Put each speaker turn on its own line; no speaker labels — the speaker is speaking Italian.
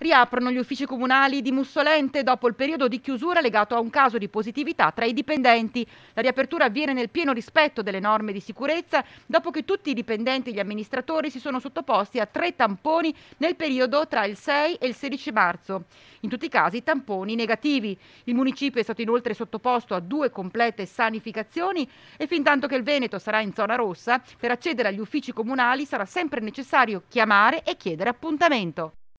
riaprono gli uffici comunali di Mussolente dopo il periodo di chiusura legato a un caso di positività tra i dipendenti. La riapertura avviene nel pieno rispetto delle norme di sicurezza dopo che tutti i dipendenti e gli amministratori si sono sottoposti a tre tamponi nel periodo tra il 6 e il 16 marzo. In tutti i casi tamponi negativi. Il municipio è stato inoltre sottoposto a due complete sanificazioni e fin tanto che il Veneto sarà in zona rossa, per accedere agli uffici comunali sarà sempre necessario chiamare e chiedere appuntamento.